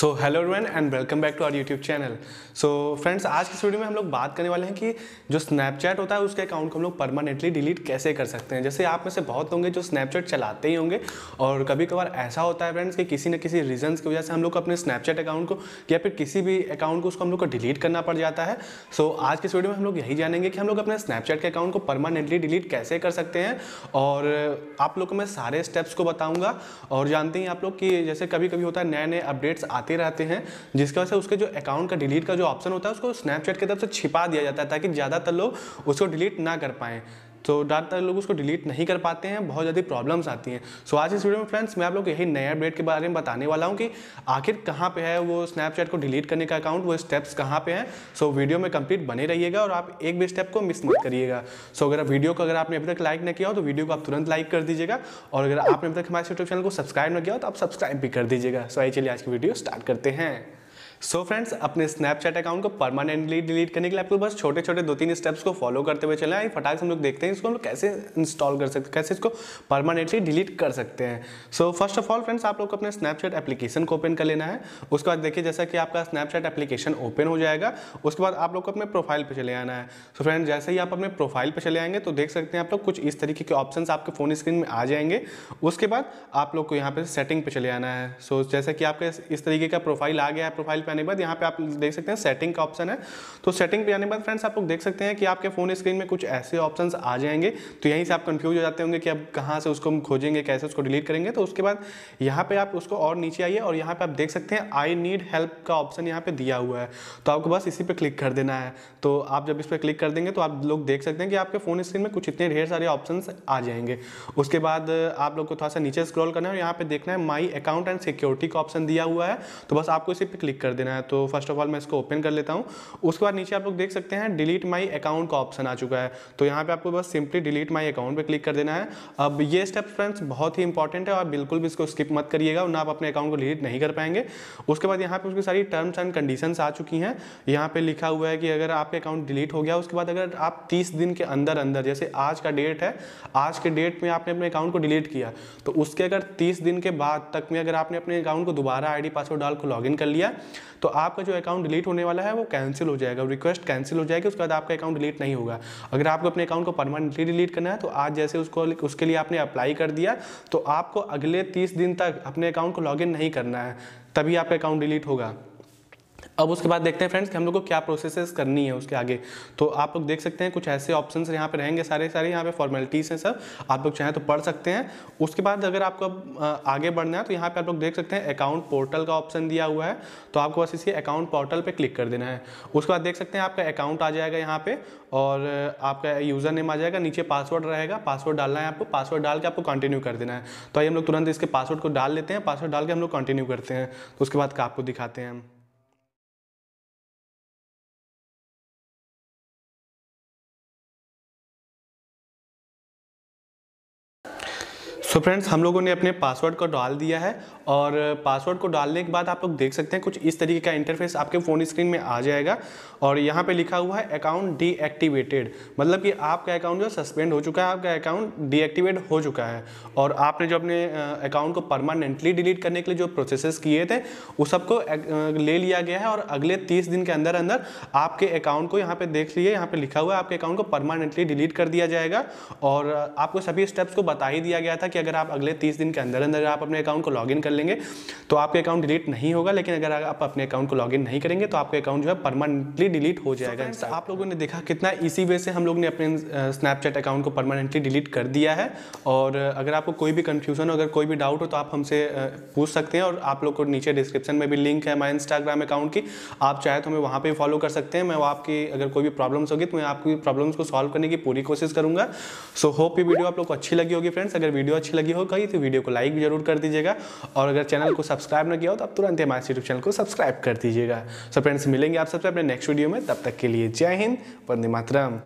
so hello everyone and welcome back to our YouTube channel so friends आज की video में हम लोग बात करने वाले हैं कि जो स्नैपचैट होता है उसके अकाउंट को हम लोग परमानेंटली डिलीट कैसे कर सकते हैं जैसे आप में से बहुत होंगे जो स्नैपचैट चलाते ही होंगे और कभी कभार ऐसा होता है फ्रेंड्स कि किसी न किसी रीजन की वजह से हम लोग अपने स्नैपचैट अकाउंट को या फिर किसी भी अकाउंट को उसको हम लोग को डिलीट करना पड़ जाता है सो so, आज की वीडियो में हम लोग यही जानेंगे कि हम लोग अपने स्नैपचैट के अकाउंट को परमानेंटली डिलीट कैसे कर सकते हैं और आप लोग को मैं सारे स्टेप्स को बताऊँगा और जानते ही आप लोग कि जैसे कभी कभी होता है नए नए अपडेट्स आते आते रहते हैं जिसकी वजह से उसके जो अकाउंट का डिलीट का जो ऑप्शन होता है उसको स्नैपचैट की तरफ से छिपा दिया जाता है ताकि ज़्यादातर लोग उसको डिलीट ना कर पाएँ तो ज़्यादातर लोग उसको डिलीट नहीं कर पाते हैं बहुत ज़्यादा प्रॉब्लम्स आती हैं सो आज इस वीडियो में फ्रेंड्स मैं आप लोग यही नया अपडेट के बारे में बताने वाला हूँ कि आखिर कहाँ पे है वो स्नैपचैट को डिलीट करने का अकाउंट वो स्टेप्स कहाँ पे हैं सो वीडियो में कंप्लीट बने रहिएगा और आप एक भी स्टेप को मिस मत करिएगा सो अगर वीडियो को अगर आपने अभी तक लाइक नहीं किया हो तो वीडियो को आप तुरंत लाइक कर दीजिएगा और अगर आपने अभी तक हमारे यूट्यूब चैनल को सब्सक्राइब न किया हो तो आप सब्सक्राइब भी कर दीजिएगा सो आई चलिए आज की वीडियो स्टार्ट करते हैं सो so फ्रेंड्स अपने स्नैपचैट अकाउंट को परमानेंटली डिलीट करने के लिए आपको बस छोटे छोटे दो तीन स्टेप्स को फॉलो करते हुए चले आए फटाक से हम लोग देखते हैं इसको हम लोग कैसे इंस्टॉल कर सकते हैं कैसे इसको परमानेंटली डिलीट कर सकते हैं so first of all friends आप लोग को अपने स्नैपचैट एप्लीकेशन को ओपन कर लेना है उसके बाद देखिए जैसा कि आपका स्नैपचैट एप्लीकेशन ओपन हो जाएगा उसके बाद आप लोग को अपने प्रोफाइल पर चले आना है सो so फ्रेंड्स जैसे ही आप अपने प्रोफाइल पर चले आएंगे तो देख सकते हैं आप लोग कुछ इस तरीके के ऑप्शन आपके फोन स्क्रीन में आ जाएंगे उसके बाद आप लोग को यहाँ पर सेटिंग पर चले आना है सो जैसे कि आपके इस तरीके का प्रोफाइल आ गया है प्रोफाइल आने के बाद यहाँ पे आप देख सकते हैं सेटिंग का ऑप्शन है तो सेटिंग पे आने के बाद फ्रेंड्स आप लोग देख सकते हैं कि आपके फोन स्क्रीन में कुछ ऐसे ऑप्शन आ जाएंगे तो यहीं से आप कंफ्यूज हो जाते होंगे कि अब कहाँ से उसको हम खोजेंगे कैसे उसको डिलीट करेंगे तो उसके बाद यहाँ पे आप उसको और नीचे आइए और यहाँ पे आप देख सकते हैं आई नीड हेल्प का ऑप्शन यहाँ पे दिया हुआ है तो आपको बस इसी पर क्लिक कर देना है तो आप जब इस पर क्लिक कर देंगे तो आप लोग देख सकते हैं कि आपके फोन स्क्रीन में कुछ इतने ढेर सारे ऑप्शन आ जाएंगे उसके बाद आप लोग को थोड़ा सा नीचे स्क्रॉल करना है और यहाँ पे देखना है माई अकाउंट एंड सिक्योरिटी का ऑप्शन दिया हुआ है तो बस आपको इसी पे क्लिक कर देना है तो फर्स्ट ऑफ ऑल मैं इसको ओपन कर लेता हूँ उसके बाद नीचे आप लोग देख सकते हैं डिलीट माई अकाउंट का ऑप्शन आ चुका है तो यहाँ पर आपको बस सिंपली डिलीट माई अकाउंट पर क्लिक कर देना है अब ये स्टेप फ्रेंड्स बहुत ही इंपॉर्टेंट है और बिल्कुल भी इसको स्किप मत करिएगा ना आप अपने अकाउंट को डिलीट नहीं कर पाएंगे उसके बाद यहाँ पर उसकी सारी टर्म्स एंड कंडीशन आ चुकी हैं यहाँ पर लिखा हुआ है कि अगर आपके अकाउंट डिलीट हो गया उसके बाद अगर आप तीस दिन के अंदर अंदर जैसे आज का डेट है आज के डेट में आपने अपने अकाउंट को डिलीट किया तो उसके अगर तीस दिन के बाद तक में अगर आपने अपने अकाउंट को दोबारा आई पासवर्ड डाल को लॉगिन कर लिया तो आपका जो अकाउंट डिलीट होने वाला है वो कैंसिल हो जाएगा रिक्वेस्ट कैंसिल हो जाएगी उसके बाद आपका अकाउंट डिलीट नहीं होगा अगर आपको अपने अकाउंट को परमानेंटली डिलीट करना है तो आज जैसे उसको उसके लिए आपने अप्लाई कर दिया तो आपको अगले तीस दिन तक अपने अकाउंट को लॉग नहीं करना है तभी आपका अकाउंट डिलीट होगा अब उसके बाद देखते हैं फ्रेंड्स कि हम लोग को क्या प्रोसेसेस करनी है उसके आगे तो आप लोग देख सकते हैं कुछ ऐसे ऑप्शन यहाँ पर रहेंगे सारे सारे यहाँ पे फॉर्मेलिटीज़ हैं सब आप लोग चाहें तो पढ़ सकते हैं उसके बाद अगर आपको आगे बढ़ना है तो यहाँ पे आप लोग देख सकते हैं अकाउंट पोर्टल का ऑप्शन दिया हुआ है तो आपको बस इसी अकाउंट पोर्टल पर क्लिक कर देना है उसके बाद देख सकते हैं आपका अकाउंट आ जाएगा यहाँ पर और आपका यूज़र नेम आ जाएगा नीचे पासवर्ड रहेगा पासवर्ड डालना है आपको पासवर्ड डाल के आपको कंटिन्यू कर देना है तो आइए हम लोग तुरंत इसके पासवर्ड को डाल लेते हैं पासवर्ड डाल के हम लोग कंटिन्यू करते हैं तो उसके बाद का आपको दिखाते हैं सो so फ्रेंड्स हम लोगों ने अपने पासवर्ड को डाल दिया है और पासवर्ड को डालने के बाद आप लोग देख सकते हैं कुछ इस तरीके का इंटरफेस आपके फ़ोन स्क्रीन में आ जाएगा और यहाँ पे लिखा हुआ है अकाउंट डीएक्टिवेटेड मतलब कि आपका अकाउंट जो सस्पेंड हो चुका है आपका अकाउंट डीएक्टिवेट हो चुका है और आपने जो अपने अकाउंट को परमानेंटली डिलीट करने के लिए जो प्रोसेसेस किए थे उस सबको ले लिया गया है और अगले तीस दिन के अंदर अंदर आपके अकाउंट को यहाँ पर देख लीजिए यहाँ पर लिखा हुआ है आपके अकाउंट को परमानेंटली डिलीट कर दिया जाएगा और आपको सभी स्टेप्स को बता ही दिया गया था कि अगर आप अगले तीस दिन के अंदर अंदर आप अपने अकाउंट को लॉगिन कर लेंगे तो आपके अकाउंट डिलीट नहीं होगा लेकिन अगर आप अपने अकाउंट को लॉगिन नहीं करेंगे तो आपका अकाउंट जो है परमानेंटली डिलीट हो जाएगा so, आप लोगों ने देखा कितना इसी वे से हम लोग ने अपने स्नैपचैट अकाउंट को परमानेंटली डिलीट कर दिया है और अगर आपको कोई भी कन्फ्यूजन हो अगर कोई भी डाउट हो तो आप हमसे पूछ सकते हैं और आप लोग को नीचे डिस्क्रिप्शन में भी लिंक है हमारे इंस्टाग्राम अकाउंट की आप चाहे तो हमें वहाँ पर फॉलो कर सकते हैं मैं आपकी अगर कोई भी प्रॉब्लम्स होगी तो मैं आपकी प्रॉब्लम्स को सॉल्व करने की पूरी कोशिश करूँगा सो होप ये वीडियो आप लोग को अच्छी लगी होगी फ्रेंड्स अगर वीडियो अच्छी अच्छी लगी हो कहीं तो वीडियो को लाइक जरूर कर दीजिएगा और अगर चैनल को सब्सक्राइब न किया हो तो आप तुरंत हमारे यूट्यूब चैनल को सब्सक्राइब कर दीजिएगा सो फ्रेंड्स मिलेंगे आप सबसे अपने नेक्स्ट वीडियो में तब तक के लिए जय हिंद वंदे मातरम